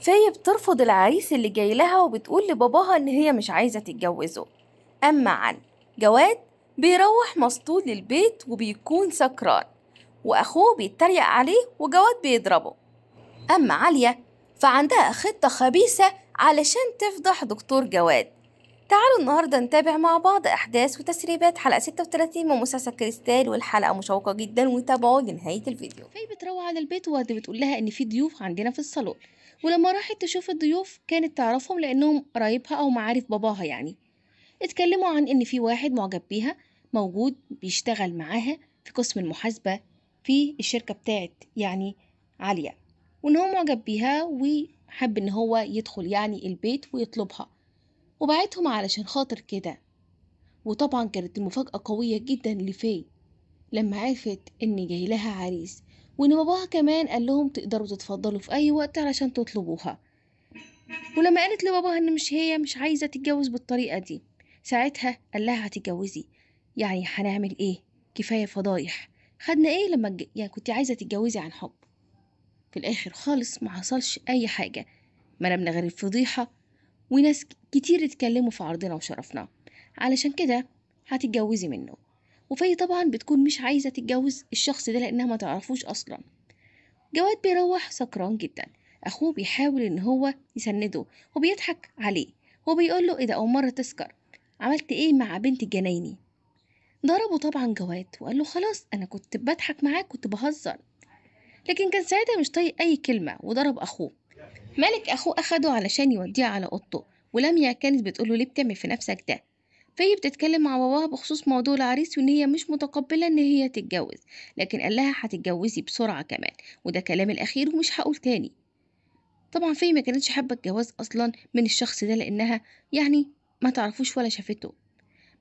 فهي بترفض العريس اللي جاي لها وبتقول لباباها إن هي مش عايزة تتجوزه أما عن جواد بيروح مسطول للبيت وبيكون سكران وأخوه بيتريق عليه وجواد بيضربه أما عليا فعندها خطة خبيثة علشان تفضح دكتور جواد تعالوا النهاردة نتابع مع بعض أحداث وتسريبات حلقة 36 من مسلسل كريستال والحلقة مشوقة جدا وتابعوا لنهاية الفيديو فاي بتروح على البيت وادي بتقول لها إن في ضيوف عندنا في الصالون ولما راحت تشوف الضيوف كانت تعرفهم لأنهم قرايبها أو معارف باباها يعني اتكلموا عن إن في واحد معجب بيها موجود بيشتغل معاها في قسم المحاسبة في الشركة بتاعت يعني عالية وإن هو معجب بيها وحب إن هو يدخل يعني البيت ويطلبها وبعتهم علشان خاطر كده وطبعا كانت المفاجأة قوية جدا لفي لما عرفت إن جاي لها عريس وإن باباها كمان قال لهم تقدروا تتفضلوا في أي وقت علشان تطلبوها ولما قالت لباباها إن مش هي مش عايزة تتجوز بالطريقة دي ساعتها قال لها هتتجوزي يعني هنعمل إيه كفاية فضايح خدنا إيه لما ج... يعني كنت عايزة تتجوزي عن حب في الآخر خالص ما حصلش أي حاجة ملمنا غير الفضيحة وناس كتير اتكلموا في عرضنا وشرفنا علشان كده هتتجوزي منه وفي طبعا بتكون مش عايزة تتجوز الشخص ده لأنها ما تعرفوش أصلا جواد بيروح سكران جدا أخوه بيحاول إن هو يسنده وبيضحك عليه وبيقول له إيه ده أول مرة تسكر عملت إيه مع بنت الجنايني ضربه طبعا جواد وقال له خلاص أنا كنت بضحك معاك كنت بهزر لكن كان ساعتها مش طايق أي كلمة وضرب أخوه مالك أخوه أخده علشان يوديه على أوضته ولميا كانت بتقوله ليه بتعمل في نفسك ده فهي بتتكلم مع باباها بخصوص موضوع العريس وإن هي مش متقبلة إن هي تتجوز لكن قال لها هتتجوزي بسرعة كمان وده كلام الأخير ومش هقول تاني طبعا فهي ما كانتش حابة الجواز أصلا من الشخص ده لأنها يعني ما تعرفوش ولا شافته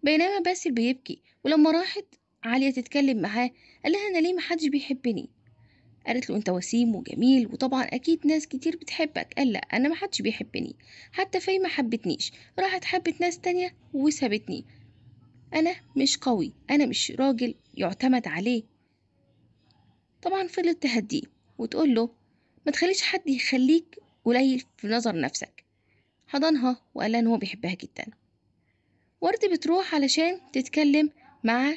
بينما باسل بيبكي ولما راحت عليا تتكلم معاه قال لها أنا ليه محدش بيحبني قالت له انت وسيم وجميل وطبعا اكيد ناس كتير بتحبك قال لا انا محدش بيحبني حتى فاي ما حبتنيش راحت حبت ناس تانية وسابتني انا مش قوي انا مش راجل يعتمد عليه طبعا فضلت تهديه وتقول له ما تخليش حد يخليك قليل في نظر نفسك حضنها وقال ان هو بيحبها جدا ورد بتروح علشان تتكلم مع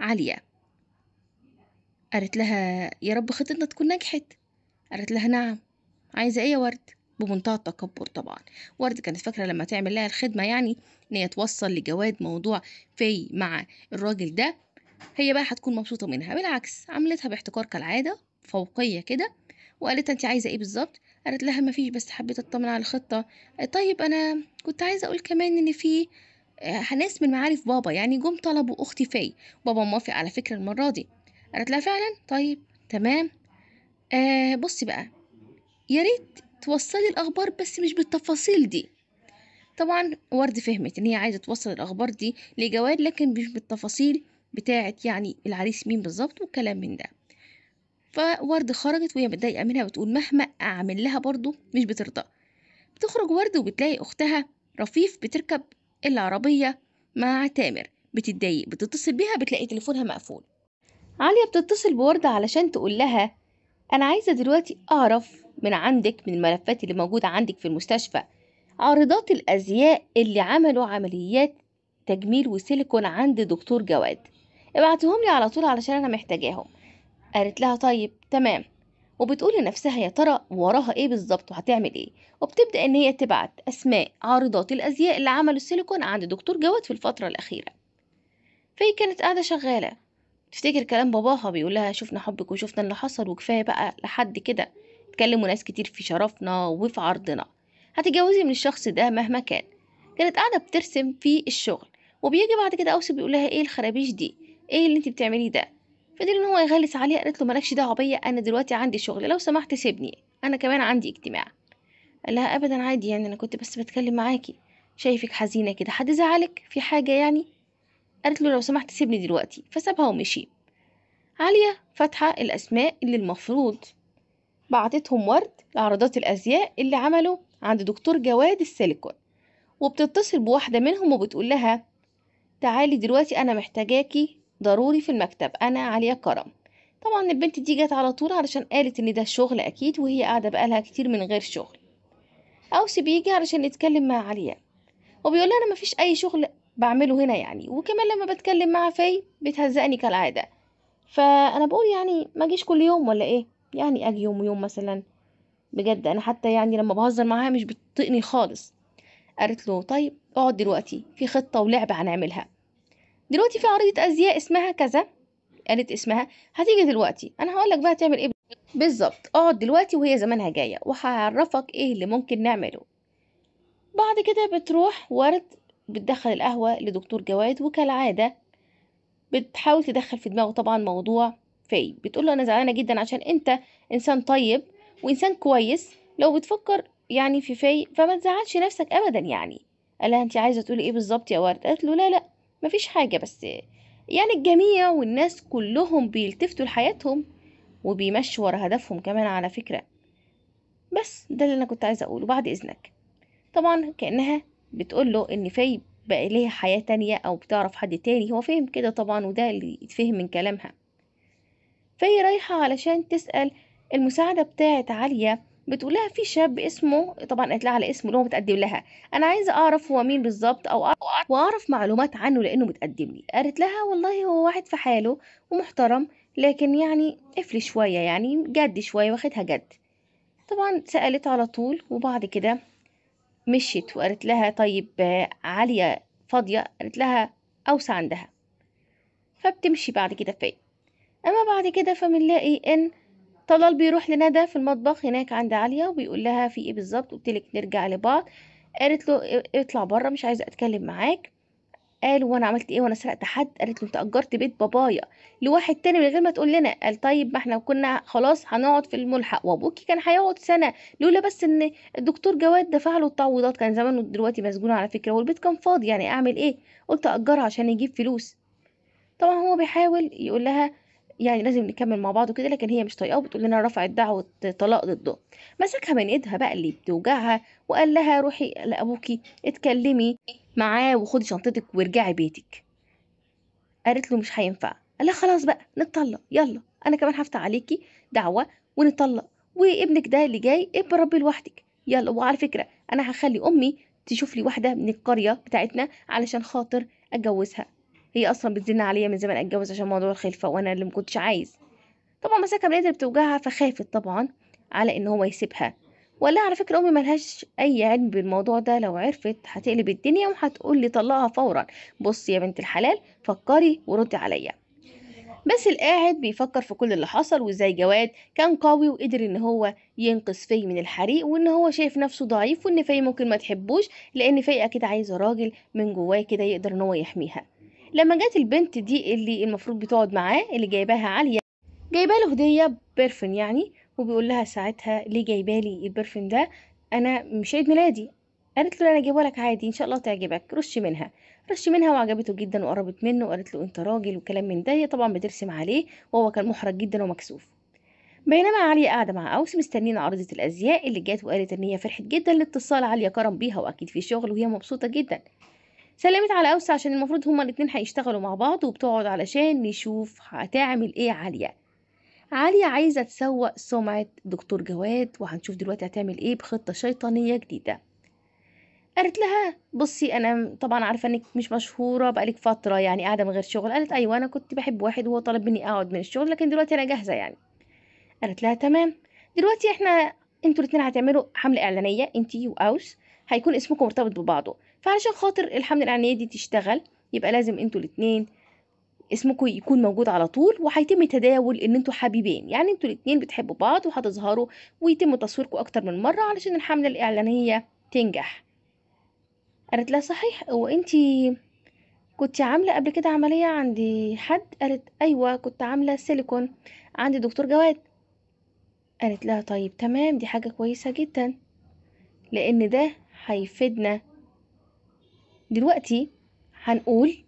عليا قالت لها يا رب خطتنا تكون نجحت قالت لها نعم عايزة ايه يا ورد بمنتهى التكبر طبعا ورد كانت فاكرة لما تعمل لها الخدمة يعني ان هي توصل لجواد موضوع في مع الراجل ده هي بقى هتكون مبسوطة منها بالعكس عملتها باحتكار كالعادة فوقية كده وقالت انت عايزة ايه بالظبط قالت لها مفيش بس حبيت اطمن على الخطة طيب انا كنت عايزة اقول كمان ان في آه، ناس من معارف بابا يعني جم طلبوا اختي فاي بابا موافق على فكرة المرة دي قالت لها فعلا طيب تمام آه بصي بقى يا ريت توصلي الأخبار بس مش بالتفاصيل دي طبعا ورد فهمت إن هي عايزة توصل الأخبار دي لجواد لكن مش بالتفاصيل بتاعة يعني العريس مين بالظبط والكلام من ده فورد خرجت وهي متضايقة منها بتقول مهما أعمل لها برضه مش بترضى بتخرج ورد وبتلاقي أختها رفيف بتركب العربية مع تامر بتتضايق بتتصل بيها بتلاقي تليفونها مقفول عليا بتتصل بوردة علشان تقول لها أنا عايزة دلوقتي أعرف من عندك من الملفات اللي موجودة عندك في المستشفى عارضات الأزياء اللي عملوا عمليات تجميل وسيليكون عند دكتور جواد ابعتهم لي على طول علشان أنا محتاجاهم قالت لها طيب تمام وبتقول لنفسها يا ترى وراها ايه بالظبط وهتعمل ايه وبتبدا ان هي تبعت اسماء عارضات الازياء اللي عملوا السيليكون عند دكتور جواد في الفتره الاخيره فهي كانت قاعده شغاله تفتكر كلام باباها بيقولها شفنا حبك وشفنا اللي حصل وكفايه بقى لحد كده اتكلموا ناس كتير في شرفنا وفي عرضنا هتتجوزي من الشخص ده مهما كان كانت قاعده بترسم في الشغل وبيجي بعد كده اوسف بيقول لها ايه الخرابيش دي ايه اللي انت بتعمليه ده فدي ان هو يغلس عليها قالت له مالكش دعوه بيا انا دلوقتي عندي شغل لو سمحت سيبني انا كمان عندي اجتماع قال لها ابدا عادي يعني انا كنت بس بتكلم معاكي شايفك حزينه كده حد زعلك في حاجه يعني قالت له لو سمحت سيبني دلوقتي فسابها ومشي عالية فاتحة الأسماء اللي المفروض بعتتهم ورد لعرضات الأزياء اللي عملوا عند دكتور جواد السيليكون وبتتصل بواحدة منهم وبتقول لها تعالي دلوقتي أنا محتاجاكي ضروري في المكتب أنا عالية كرم طبعا البنت دي جت على طول علشان قالت ان ده شغل اكيد وهي قاعده بقالها كتير من غير شغل اوسي بيجي علشان يتكلم مع عليا وبيقول لها انا مفيش اي شغل بعمله هنا يعني وكمان لما بتكلم مع في بتهزقني كالعادة فأنا بقول يعني ما أجيش كل يوم ولا إيه يعني أجي يوم ويوم مثلا بجد أنا حتى يعني لما بهزر معاها مش بتطقني خالص قالت له طيب اقعد دلوقتي في خطة ولعبة هنعملها دلوقتي في عريضة أزياء اسمها كذا قالت اسمها هتيجي دلوقتي أنا هقولك بقى تعمل إيه بالظبط اقعد دلوقتي وهي زمانها جاية وهعرفك إيه اللي ممكن نعمله بعد كده بتروح ورد بتدخل القهوة لدكتور جواد وكالعادة بتحاول تدخل في دماغه طبعا موضوع فاي بتقول له أنا زعلانة جدا عشان أنت إنسان طيب وإنسان كويس لو بتفكر يعني في فاي فما تزعلش نفسك أبدا يعني قال لها أنت عايزة تقولي إيه بالظبط يا ورد قالت له لا لا مفيش حاجة بس يعني الجميع والناس كلهم بيلتفتوا لحياتهم وبيمشوا ورا هدفهم كمان على فكرة بس ده اللي أنا كنت عايزة أقوله بعد إذنك طبعا كأنها بتقول له ان في بقى ليها حياة تانية او بتعرف حد تاني هو فهم كده طبعا وده اللي يتفهم من كلامها في رايحة علشان تسأل المساعدة بتاعت عليا بتقولها في شاب اسمه طبعا قالت لها على اسمه اللي هو متقدم لها انا عايزه اعرف هو مين بالظبط او واعرف معلومات عنه لانه متقدم لي قالت لها والله هو واحد في حاله ومحترم لكن يعني قفل شويه يعني جد شويه واخدها جد طبعا سالت على طول وبعد كده مشيت وقالت لها طيب آه، عالية فاضية قالت لها أوسع عندها فبتمشي بعد كده فين إيه؟ أما بعد كده فبنلاقي إن طلال بيروح لندى في المطبخ هناك عند عليا وبيقول لها في إيه بالظبط لك نرجع لبعض قالت له اطلع بره مش عايزة أتكلم معاك قال وانا عملت ايه وانا سرقت حد قالت انت اجرت بيت بابايا لواحد تاني من غير ما تقول لنا قال طيب ما احنا كنا خلاص هنقعد في الملحق وابوكي كان هيقعد سنه لولا بس ان الدكتور جواد دفع له التعويضات كان زمانه دلوقتي مسجون على فكره والبيت كان فاضي يعني اعمل ايه قلت اجرها عشان يجيب فلوس طبعا هو بيحاول يقول لها يعني لازم نكمل مع بعض وكده لكن هي مش طايقه وبتقول لنا رفعت دعوه طلاق ضده مسكها من ايدها بقى اللي بتوجعها وقال لها روحي لابوكي اتكلمي معاه وخدي شنطتك وارجعي بيتك قالت له مش هينفع قال لها خلاص بقى نتطلق يلا انا كمان هفتح عليكي دعوه ونتطلق وابنك ده اللي جاي ابقى ربي لوحدك يلا وعلى فكره انا هخلي امي تشوف لي واحده من القريه بتاعتنا علشان خاطر اتجوزها هي اصلا بتزن عليا من زمان اتجوز عشان موضوع الخلفه وانا اللي مكنتش عايز طبعا مساكه بنادر بتوجعها فخافت طبعا على ان هو يسيبها ولا على فكره امي ملهاش اي علم بالموضوع ده لو عرفت هتقلب الدنيا وهتقول لي طلقها فورا بصي يا بنت الحلال فكري وردي عليا بس القاعد بيفكر في كل اللي حصل وازاي جواد كان قوي وقدر ان هو ينقذ فاي من الحريق وان هو شايف نفسه ضعيف وان فاي ممكن ما تحبوش لان فاي اكيد عايزه راجل من جواه كده يقدر ان هو يحميها لما جت البنت دي اللي المفروض بتقعد معاه اللي جايباها عليا جايبه له هدية برفن يعني وبيقول لها ساعتها ليه جايبالي البرفن ده انا مش عيد ميلادي قالت له انا جايبه لك عادي ان شاء الله تعجبك رش منها رش منها وعجبته جدا وقربت منه وقالت له انت راجل وكلام من ده هي طبعا بترسم عليه وهو كان محرج جدا ومكسوف بينما عليا قاعده مع اوس مستنين عارضه الازياء اللي جات وقالت ان هي فرحت جدا لاتصال عليا كرم بيها واكيد في شغل وهي مبسوطه جدا سلمت على أوسع عشان المفروض هما الاتنين هيشتغلوا مع بعض وبتقعد علشان نشوف هتعمل ايه عالية عالية عايزة تسوق سمعة دكتور جواد وهنشوف دلوقتي هتعمل ايه بخطة شيطانية جديدة قالت لها بصي انا طبعا عارفه انك مش مشهوره بقالك فتره يعني قاعده من غير شغل قالت ايوه انا كنت بحب واحد وهو طلب مني اقعد من الشغل لكن دلوقتي انا جاهزه يعني قالت لها تمام دلوقتي احنا انتوا الاتنين هتعملوا حمله اعلانيه انتي واوس هيكون اسمكم مرتبط ببعضه فعلشان خاطر الحمل الاعلانيه دي تشتغل يبقى لازم انتوا الاتنين اسمكم يكون موجود على طول وهيتم تداول ان انتوا حبيبين يعني انتوا الاتنين بتحبوا بعض وهتظهروا ويتم تصويركم اكتر من مره علشان الحمله الاعلانيه تنجح قالت لها صحيح هو انت كنت عامله قبل كده عمليه عند حد قالت ايوه كنت عامله سيليكون عند دكتور جواد قالت لها طيب تمام دي حاجه كويسه جدا لان ده هيفيدنا دلوقتي هنقول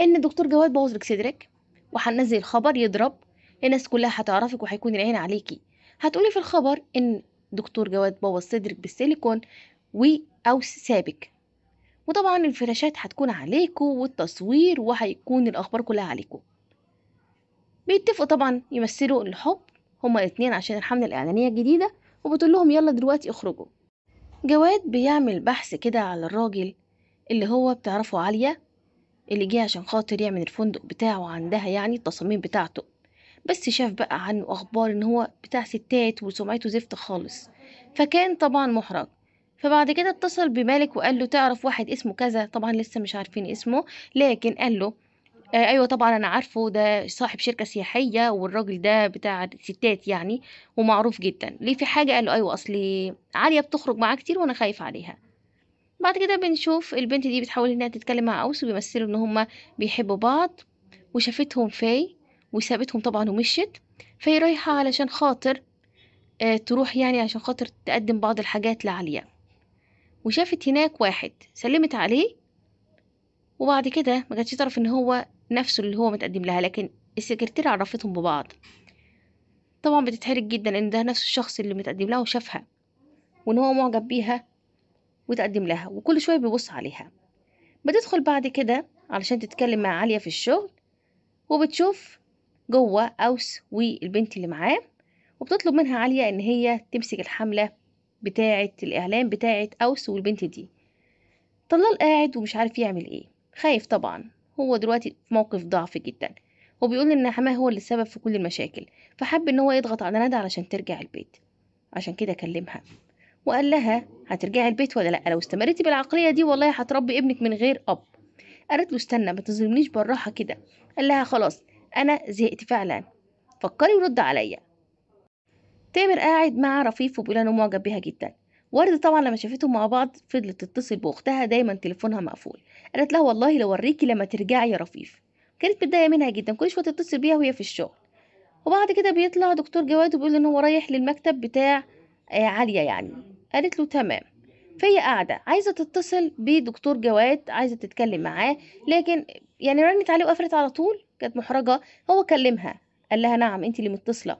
ان الدكتور جواد بوظ لك صدرك وهننزل خبر يضرب الناس كلها هتعرفك وهيكون العين عليكي هتقولي في الخبر ان دكتور جواد بوظ صدرك بالسيليكون و او سابك وطبعا الفلاشات هتكون عليكو والتصوير وهيكون الاخبار كلها عليكو بيتفقوا طبعا يمثلوا الحب هما الاتنين عشان الحملة الإعلانية الجديدة وبتقول لهم يلا دلوقتي اخرجوا جواد بيعمل بحث كده على الراجل اللي هو بتعرفه عالية اللي جه عشان خاطر يعمل الفندق بتاعه عندها يعني التصاميم بتاعته بس شاف بقى عنه اخبار ان هو بتاع ستات وسمعته زفت خالص فكان طبعا محرج فبعد كده اتصل بمالك وقال له تعرف واحد اسمه كذا طبعا لسه مش عارفين اسمه لكن قال له آه ايوه طبعا انا عارفه ده صاحب شركه سياحيه والراجل ده بتاع ستات يعني ومعروف جدا ليه في حاجه قال له ايوه اصل عاليه بتخرج معاه كتير وانا خايف عليها بعد كده بنشوف البنت دي بتحاول انها تتكلم مع اوس وبيمثلوا ان هما بيحبوا بعض وشافتهم في وسابتهم طبعا ومشيت فهي رايحة علشان خاطر آه تروح يعني عشان خاطر تقدم بعض الحاجات لعليا وشافت هناك واحد سلمت عليه وبعد كده ما كانتش تعرف ان هو نفسه اللي هو متقدم لها لكن السكرتيرة عرفتهم ببعض طبعا بتتحرج جدا ان ده نفس الشخص اللي متقدم لها وشافها وان هو معجب بيها وتقدم لها وكل شوية بيبص عليها بتدخل بعد كده علشان تتكلم مع عليا في الشغل وبتشوف جوه أوس والبنت اللي معاه وبتطلب منها عليا إن هي تمسك الحملة بتاعة الإعلان بتاعة أوس والبنت دي طلال قاعد ومش عارف يعمل إيه خايف طبعا هو دلوقتي في موقف ضعف جدا وبيقول إن حماه هو اللي السبب في كل المشاكل فحب إن هو يضغط على ندى علشان ترجع البيت عشان كده كلمها وقال لها هترجعي البيت ولا لا لو استمرتي بالعقليه دي والله هتربي ابنك من غير اب قالت له استنى ما تظلمنيش بالراحه كده قال لها خلاص انا زهقت فعلا فكري ورد عليا تامر قاعد مع رفيف وبيقول معجب بيها جدا ورد طبعا لما شافتهم مع بعض فضلت تتصل باختها دايما تليفونها مقفول قالت لها والله لو وريكي لما ترجعي يا رفيف كانت متضايقه منها جدا كل شويه تتصل بيها وهي في الشغل وبعد كده بيطلع دكتور جواد وبيقول ان هو رايح للمكتب بتاع آه، عاليه يعني قالت له تمام فهي قاعدة عايزة تتصل بدكتور جواد عايزة تتكلم معاه لكن يعني رنت عليه وقفلت على طول كانت محرجة هو كلمها قال لها نعم انت اللي متصلة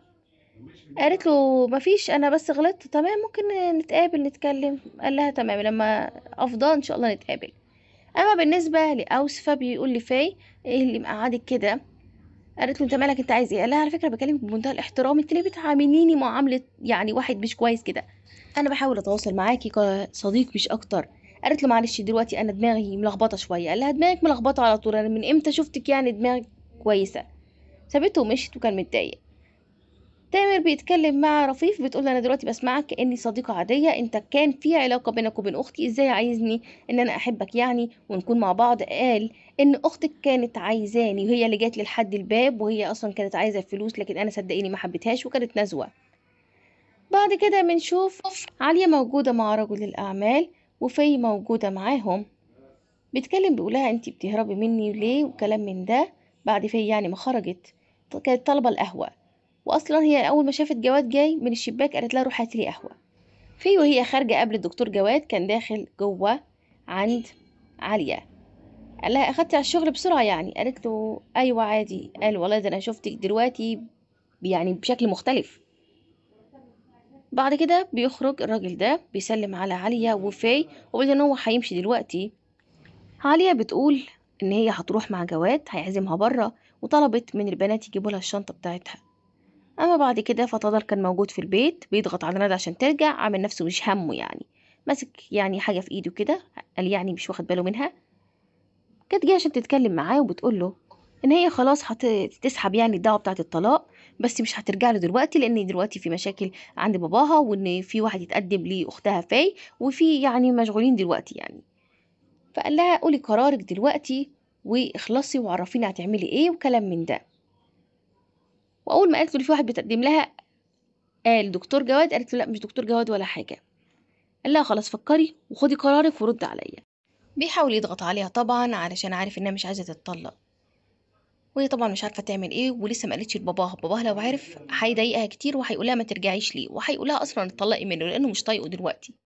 قالت له مفيش انا بس غلطت تمام ممكن نتقابل نتكلم قال لها تمام لما افضى ان شاء الله نتقابل اما بالنسبة لأوس فبيقول لي فاي ايه اللي مقعدك كده قالت له انت مالك انت عايز ايه قال لها على فكره بكلمك بمنتهى الاحترام انت ليه بتعامليني معامله يعني واحد مش كويس كده انا بحاول اتواصل معاكي كصديق مش اكتر قالت له معلش دلوقتي انا دماغي ملخبطه شويه قال لها دماغك ملخبطه على طول انا من امتى شفتك يعني دماغك كويسه سابته ومشيت وكان متضايق تامر بيتكلم مع رفيف بتقول له انا دلوقتي بسمعك كاني صديقه عاديه انت كان في علاقه بينك وبين اختي ازاي عايزني ان انا احبك يعني ونكون مع بعض قال ان اختك كانت عايزاني وهي اللي جات لي لحد الباب وهي اصلا كانت عايزه الفلوس لكن انا صدقيني ما حبيتهاش وكانت نزوه بعد كده بنشوف عليا موجوده مع رجل الاعمال وفي موجوده معاهم بتكلم بيقولها انت بتهربي مني ليه وكلام من ده بعد في يعني ما خرجت كانت طالبه القهوه واصلا هي اول ما شافت جواد جاي من الشباك قالت لها روح هاتلي لي قهوه في وهي خارجه قبل الدكتور جواد كان داخل جوه عند عليا قال لها اخدتي على الشغل بسرعه يعني قالت له ايوه عادي قال والله ده انا شفتك دلوقتي يعني بشكل مختلف بعد كده بيخرج الراجل ده بيسلم على عليا وفي وبيقول ان هو هيمشي دلوقتي عليا بتقول ان هي هتروح مع جواد هيعزمها بره وطلبت من البنات يجيبوا لها الشنطه بتاعتها أما بعد كده فتدر كان موجود في البيت بيضغط على ندى عشان ترجع عامل نفسه مش همه يعني ماسك يعني حاجة في إيده كده قال يعني مش واخد باله منها كانت جاية عشان تتكلم معاه وبتقول له إن هي خلاص هتسحب يعني الدعوة بتاعة الطلاق بس مش هترجع له دلوقتي لأن دلوقتي في مشاكل عند باباها وإن في واحد يتقدم لأختها فاي وفي يعني مشغولين دلوقتي يعني فقال لها قولي قرارك دلوقتي واخلصي وعرفيني هتعملي ايه وكلام من ده واول ما قالت له في واحد بتقدم لها قال دكتور جواد قالت له لا مش دكتور جواد ولا حاجه قال لها خلاص فكري وخدي قرارك ورد عليا بيحاول يضغط عليها طبعا علشان عارف انها مش عايزه تتطلق وهي طبعا مش عارفه تعمل ايه ولسه ما قالتش لباباها باباها لو عرف هيضايقها كتير وهيقولها ما ترجعيش ليه وهيقولها اصلا اتطلقي منه لانه مش طايقه دلوقتي